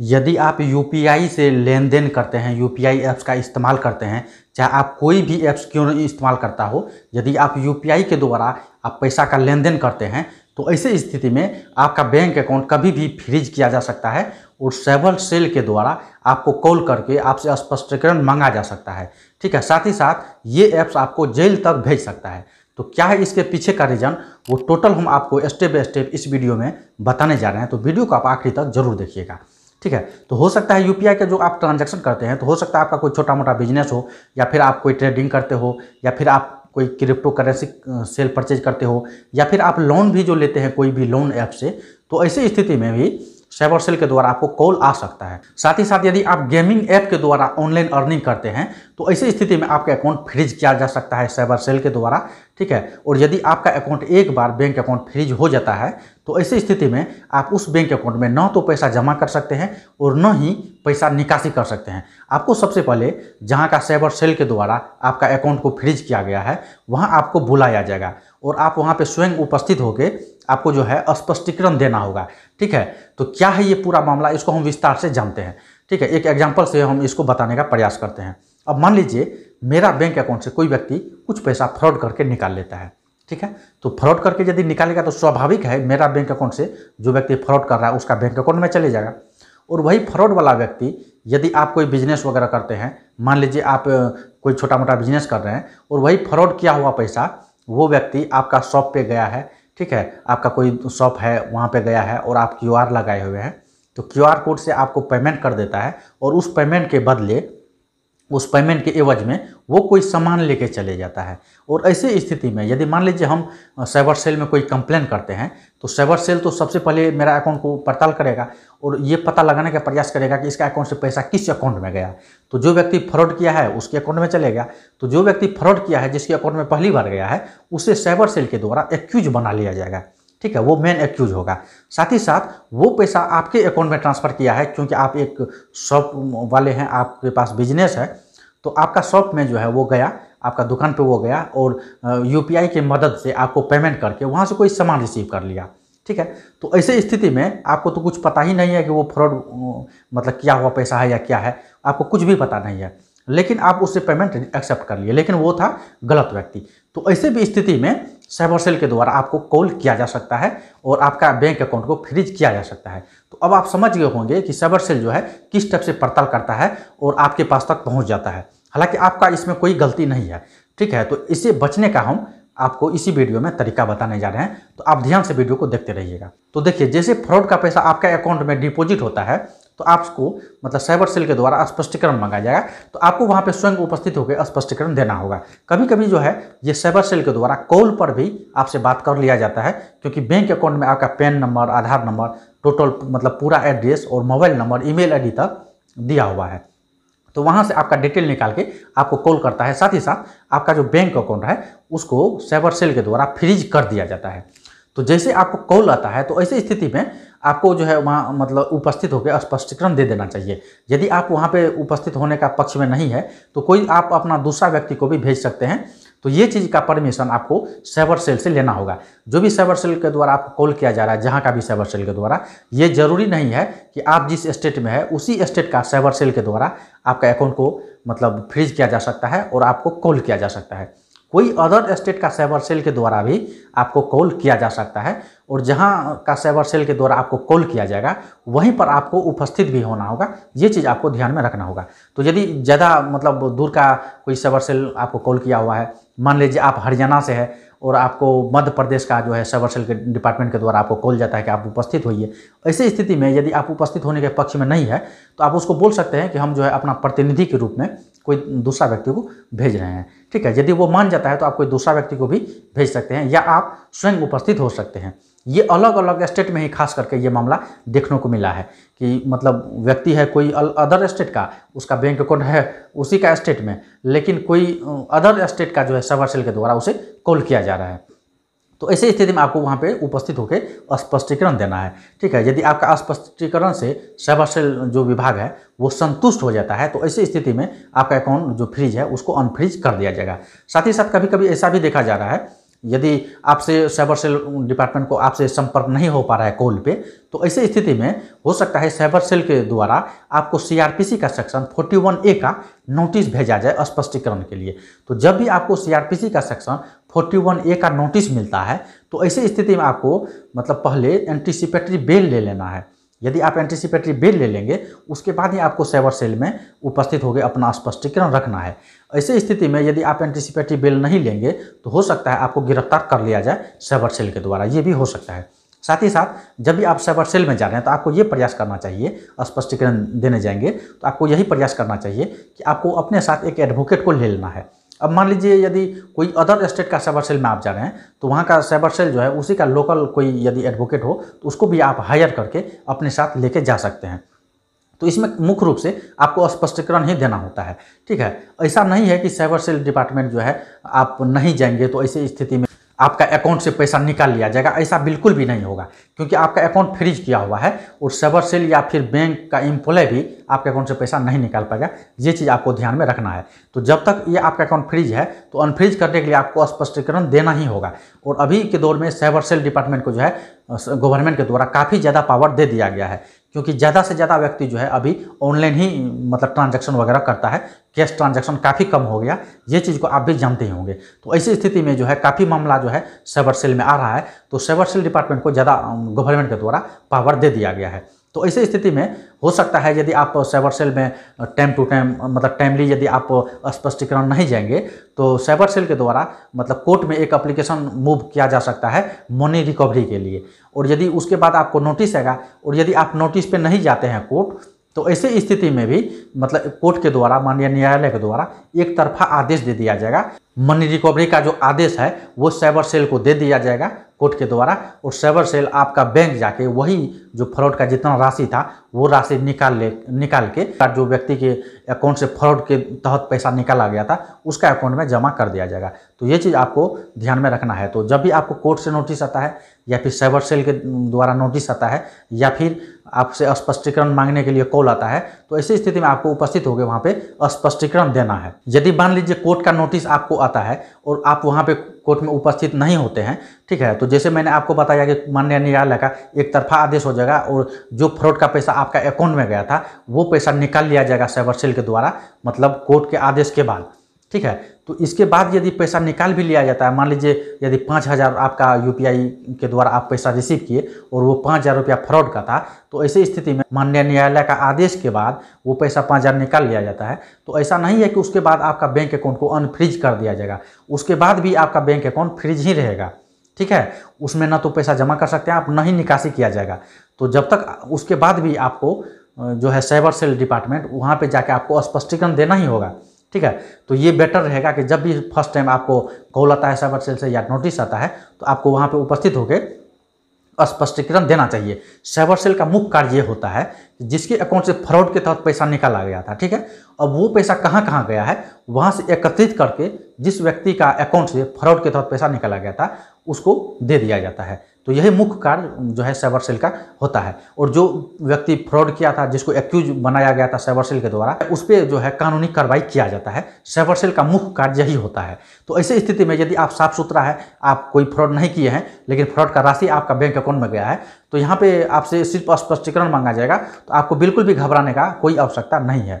यदि आप यू से लेन देन करते हैं यू पी ऐप्स का इस्तेमाल करते हैं चाहे आप कोई भी ऐप्स क्यों नहीं इस्तेमाल करता हो यदि आप यू के द्वारा आप पैसा का लेन देन करते हैं तो ऐसे स्थिति में आपका बैंक अकाउंट कभी भी फ्रीज किया जा सकता है और सेवल सेल के द्वारा आपको कॉल करके आपसे स्पष्टीकरण मांगा जा सकता है ठीक है साथ ही साथ ये ऐप्स आपको जेल तक भेज सकता है तो क्या है इसके पीछे का रीज़न वो टोटल हम आपको स्टेप बाय स्टेप इस वीडियो में बताने जा रहे हैं तो वीडियो को आप आखिरी तक जरूर देखिएगा ठीक है तो हो सकता है यूपीआई का जो आप ट्रांजैक्शन करते हैं तो हो सकता है आपका कोई छोटा मोटा बिजनेस हो या फिर आप कोई ट्रेडिंग करते हो या फिर आप कोई क्रिप्टो करेंसी सेल परचेज करते हो या फिर आप लोन भी जो लेते हैं कोई भी लोन ऐप से तो ऐसी स्थिति में भी साइबर सेल के द्वारा आपको कॉल आ सकता है साथ ही साथ यदि आप गेमिंग ऐप के द्वारा ऑनलाइन अर्निंग करते हैं तो ऐसी स्थिति में आपका अकाउंट फ्रीज किया जा सकता है साइबर सेल के द्वारा ठीक है और यदि आपका अकाउंट एक बार बैंक अकाउंट फ्रीज हो जाता है तो ऐसी स्थिति में आप उस बैंक अकाउंट में ना तो पैसा जमा कर सकते हैं और न ही पैसा निकासी कर सकते हैं आपको सबसे पहले जहां का साइबर सेल के द्वारा आपका अकाउंट को फ्रीज किया गया है वहां आपको बुलाया जाएगा और आप वहाँ पर स्वयं उपस्थित होकर आपको जो है स्पष्टीकरण देना होगा ठीक है तो क्या है ये पूरा मामला इसको हम विस्तार से जानते हैं ठीक है एक एग्जाम्पल से हम इसको बताने का प्रयास करते हैं अब मान लीजिए मेरा बैंक अकाउंट से कोई व्यक्ति कुछ पैसा फ्रॉड करके निकाल लेता है ठीक है तो फ्रॉड करके यदि निकालेगा तो स्वाभाविक है मेरा बैंक अकाउंट से जो व्यक्ति फ्रॉड कर रहा है उसका बैंक अकाउंट में चले जाएगा और वही फ्रॉड वाला व्यक्ति यदि आप कोई बिजनेस वगैरह करते हैं मान लीजिए आप कोई छोटा मोटा बिजनेस कर रहे हैं और वही फ्रॉड किया हुआ पैसा वो व्यक्ति आपका शॉप पे गया है ठीक है आपका कोई शॉप है वहाँ पे गया है और आप क्यू लगाए हुए हैं तो क्यू कोड से आपको पेमेंट कर देता है और उस पेमेंट के बदले उस पेमेंट के एवज में वो कोई सामान लेके चले जाता है और ऐसे स्थिति में यदि मान लीजिए हम साइबर सेल में कोई कंप्लेन करते हैं तो साइबर सेल तो सबसे पहले मेरा अकाउंट को पड़ताल करेगा और ये पता लगाने का प्रयास करेगा कि इसका अकाउंट से पैसा किस अकाउंट में गया तो जो व्यक्ति फ्रॉड किया है उसके अकाउंट में चले गया तो जो व्यक्ति फ्रॉड किया है जिसके अकाउंट में पहली बार गया है उसे साइबर सेल के द्वारा एक्यूज बना लिया जाएगा ठीक है वो मेन एक्यूज होगा साथ ही साथ वो पैसा आपके अकाउंट में ट्रांसफ़र किया है क्योंकि आप एक शॉप वाले हैं आपके पास बिजनेस है तो आपका शॉप में जो है वो गया आपका दुकान पे वो गया और यू की मदद से आपको पेमेंट करके वहाँ से कोई सामान रिसीव कर लिया ठीक है तो ऐसे स्थिति में आपको तो कुछ पता ही नहीं है कि वो फ्रॉड मतलब क्या हुआ पैसा है या क्या है आपको कुछ भी पता नहीं है लेकिन आप उससे पेमेंट एक्सेप्ट कर लिए लेकिन वो था गलत व्यक्ति तो ऐसे भी स्थिति में साइबर सेल के द्वारा आपको कॉल किया जा सकता है और आपका बैंक अकाउंट को फ्रीज किया जा सकता है तो अब आप समझ गए होंगे कि साइबर सेल जो है किस टाइप से पड़ताल करता है और आपके पास तक पहुँच जाता है हालांकि आपका इसमें कोई गलती नहीं है ठीक है तो इससे बचने का हम आपको इसी वीडियो में तरीका बताने जा रहे हैं तो आप ध्यान से वीडियो को देखते रहिएगा तो देखिए जैसे फ्रॉड का पैसा आपका अकाउंट में डिपॉजिट होता है तो आपको मतलब साइबर सेल के द्वारा स्पष्टीकरण मंगाया जाएगा तो आपको वहाँ पे स्वयं उपस्थित होकर स्पष्टीकरण देना होगा कभी कभी जो है ये साइबर सेल के द्वारा कॉल पर भी आपसे बात कर लिया जाता है क्योंकि बैंक अकाउंट में आपका PAN number Aadhaar number total मतलब पूरा एड्रेस और मोबाइल नंबर ई मेल तक दिया हुआ है तो वहाँ से आपका डिटेल निकाल के आपको कॉल करता है साथ ही साथ आपका जो बैंक अकाउंट है उसको साइबर सेल के द्वारा फ्रीज कर दिया जाता है तो जैसे आपको कॉल आता है तो ऐसी स्थिति में आपको जो है वहाँ मतलब उपस्थित होकर स्पष्टीकरण दे देना चाहिए यदि आप वहाँ पे उपस्थित होने का पक्ष में नहीं है तो कोई आप अपना दूसरा व्यक्ति को भी भेज सकते हैं तो ये चीज़ का परमिशन आपको साइबर सेल से लेना होगा जो भी साइबर सेल के द्वारा आपको कॉल किया जा रहा है जहाँ का भी साइबर सेल के द्वारा ये जरूरी नहीं है कि आप जिस स्टेट में है उसी स्टेट का साइबर सेल के द्वारा आपका अकाउंट को मतलब फ्रीज किया जा सकता है और आपको कॉल किया जा सकता है कोई अदर स्टेट का साइबर सेल के द्वारा भी आपको कॉल किया जा सकता है और जहाँ का साइबर सेल के द्वारा आपको कॉल किया जाएगा वहीं पर आपको उपस्थित भी होना होगा ये चीज़ आपको ध्यान में रखना होगा तो यदि ज़्यादा मतलब दूर का कोई साइबर सेल आपको कॉल किया हुआ है मान लीजिए आप हरियाणा से है और आपको मध्य प्रदेश का जो है सबर सेल के डिपार्टमेंट के द्वारा आपको कॉल जाता है कि आप उपस्थित होइए ऐसी स्थिति में यदि आप उपस्थित होने के पक्ष में नहीं है तो आप उसको बोल सकते हैं कि हम जो है अपना प्रतिनिधि के रूप में कोई दूसरा व्यक्ति को भेज रहे हैं ठीक है यदि वो मान जाता है तो आप कोई दूसरा व्यक्ति को भी भेज सकते हैं या आप स्वयं उपस्थित हो सकते हैं ये अलग अलग स्टेट में ही खास करके ये मामला देखने को मिला है कि मतलब व्यक्ति है कोई अदर स्टेट का उसका बैंक अकाउंट है उसी का स्टेट में लेकिन कोई अदर स्टेट का जो है सबर सेल के द्वारा उसे कॉल किया जा रहा है तो ऐसी स्थिति में आपको वहाँ पे उपस्थित होकर स्पष्टीकरण देना है ठीक है यदि आपका स्पष्टीकरण से साइबर सेल जो विभाग है वो संतुष्ट हो जाता है तो ऐसी स्थिति में आपका अकाउंट जो फ्रीज है उसको अनफ्रीज कर दिया जाएगा साथ ही साथ कभी कभी ऐसा भी देखा जा रहा है यदि आपसे साइबर सेल डिपार्टमेंट को आपसे संपर्क नहीं हो पा रहा है कॉल पे तो ऐसे स्थिति में हो सकता है साइबर सेल के द्वारा आपको सीआरपीसी का सेक्शन 41 ए का नोटिस भेजा जाए स्पष्टीकरण के लिए तो जब भी आपको सीआरपीसी का सेक्शन 41 ए का नोटिस मिलता है तो ऐसे स्थिति में आपको मतलब पहले एंटीसिपेटरी बेल ले लेना है यदि आप एंटिसिपेटरी बिल ले लेंगे उसके बाद ही आपको साइबर सेल में उपस्थित होकर अपना स्पष्टीकरण रखना है ऐसे स्थिति में यदि आप एंटिसिपेटरी बिल नहीं लेंगे तो हो सकता है आपको गिरफ्तार कर लिया जाए साइबर सेल के द्वारा ये भी हो सकता है साथ ही साथ जब भी आप साइबर सेल में जा रहे हैं तो आपको ये प्रयास करना चाहिए स्पष्टीकरण देने जाएंगे तो आपको यही प्रयास करना चाहिए कि आपको अपने साथ एक एडवोकेट को ले लेना है अब मान लीजिए यदि कोई अदर स्टेट का साइबर सेल में आप जा रहे हैं तो वहाँ का साइबर सेल जो है उसी का लोकल कोई यदि एडवोकेट हो तो उसको भी आप हायर करके अपने साथ लेके जा सकते हैं तो इसमें मुख्य रूप से आपको स्पष्टीकरण ही देना होता है ठीक है ऐसा नहीं है कि साइबर सेल डिपार्टमेंट जो है आप नहीं जाएंगे तो ऐसी स्थिति में आपका अकाउंट से पैसा निकाल लिया जाएगा ऐसा बिल्कुल भी नहीं होगा क्योंकि आपका अकाउंट फ्रीज किया हुआ है और सेवर सेल या फिर बैंक का एम्प्लॉय भी आपके अकाउंट से पैसा नहीं निकाल पाएगा ये चीज़ आपको ध्यान में रखना है तो जब तक ये आपका अकाउंट फ्रीज है तो अनफ्रीज करने के लिए आपको स्पष्टीकरण देना ही होगा और अभी के दौर में साइबर सेल डिपार्टमेंट को जो है गवर्नमेंट के द्वारा काफ़ी ज़्यादा पावर दे दिया गया है क्योंकि ज़्यादा से ज़्यादा व्यक्ति जो है अभी ऑनलाइन ही मतलब ट्रांजैक्शन वगैरह करता है कैश ट्रांजैक्शन काफ़ी कम हो गया ये चीज़ को आप भी जानते ही होंगे तो ऐसी स्थिति में जो है काफ़ी मामला जो है साइबर सेल में आ रहा है तो साइबर सेल डिपार्टमेंट को ज़्यादा गवर्नमेंट के द्वारा पावर दे दिया गया है तो ऐसे स्थिति में हो सकता है यदि आप साइबर सेल में टाइम टू टाइम मतलब टाइमली यदि आप स्पष्टीकरण नहीं जाएंगे तो साइबर सेल के द्वारा मतलब कोर्ट में एक अप्लीकेशन मूव किया जा सकता है मनी रिकवरी के लिए और यदि उसके बाद आपको नोटिस आएगा और यदि आप नोटिस पे नहीं जाते हैं कोर्ट तो ऐसे स्थिति में भी मतलब कोर्ट के द्वारा माननीय न्यायालय के द्वारा एक तरफा आदेश दे दिया जाएगा मनी रिकवरी का जो आदेश है वो साइबर सेल को दे दिया जाएगा कोर्ट के द्वारा और साइबर सेल आपका बैंक जाके वही जो फ्रॉड का जितना राशि था वो राशि निकाल ले निकाल के जो व्यक्ति के अकाउंट से फ्रॉड के तहत पैसा निकाला गया था उसका अकाउंट में जमा कर दिया जाएगा तो ये चीज़ आपको ध्यान में रखना है तो जब भी आपको कोर्ट से नोटिस आता है या फिर साइबर सेल के द्वारा नोटिस आता है या फिर आपसे स्पष्टीकरण मांगने के लिए कॉल आता है तो ऐसी स्थिति में आपको उपस्थित होकर वहाँ पे स्पष्टीकरण देना है यदि मान लीजिए कोर्ट का नोटिस आपको आता है और आप वहाँ पे कोर्ट में उपस्थित नहीं होते हैं ठीक है तो जैसे मैंने आपको बताया कि माननीय न्यायालय का एक तरफा आदेश हो जाएगा और जो फ्रॉड का पैसा आपका अकाउंट में गया था वो पैसा निकाल लिया जाएगा साइबर सेल के द्वारा मतलब कोर्ट के आदेश के बाद ठीक है तो इसके बाद यदि पैसा निकाल भी लिया जाता है मान लीजिए यदि पाँच हज़ार आपका यू के द्वारा आप पैसा रिसीव किए और वो पाँच हज़ार रुपया फ्रॉड का था तो ऐसी स्थिति में माननीय न्यायालय का आदेश के बाद वो पैसा पाँच हज़ार निकाल लिया जाता है तो ऐसा नहीं है कि उसके बाद आपका बैंक अकाउंट को अनफ्रीज कर दिया जाएगा उसके बाद भी आपका बैंक अकाउंट फ्रीज ही रहेगा ठीक है उसमें ना तो पैसा जमा कर सकते हैं आप ना ही निकासी किया जाएगा तो जब तक उसके बाद भी आपको जो है साइबर सेल डिपार्टमेंट वहाँ पर जाके आपको स्पष्टीकरण देना ही होगा ठीक है तो ये बेटर रहेगा कि जब भी फर्स्ट टाइम आपको कॉल आता है साइबर सेल से या नोटिस आता है तो आपको वहाँ पर उपस्थित होकर स्पष्टीकरण देना चाहिए साइबर सेल का मुख्य कार्य ये होता है कि जिसके अकाउंट से फ्रॉड के तहत पैसा निकाला गया था ठीक है अब वो पैसा कहाँ कहाँ गया है वहाँ से एकत्रित करके जिस व्यक्ति का अकाउंट से फ्रॉड के तहत पैसा निकाला गया था उसको दे दिया जाता है तो यही मुख्य कार्य जो है साइबर सेल का होता है और जो व्यक्ति फ्रॉड किया था जिसको एक्यूज बनाया गया था साइबर सेल के द्वारा उस पर जो है कानूनी कार्रवाई किया जाता है साइबर सेल का मुख्य कार्य यही होता है तो ऐसे स्थिति में यदि आप साफ सुथरा है आप कोई फ्रॉड नहीं किए हैं लेकिन फ्रॉड का राशि आपका बैंक अकाउंट में गया है तो यहाँ पर आपसे सिर्फ स्पष्टीकरण मांगा जाएगा तो आपको बिल्कुल भी घबराने का कोई आवश्यकता नहीं है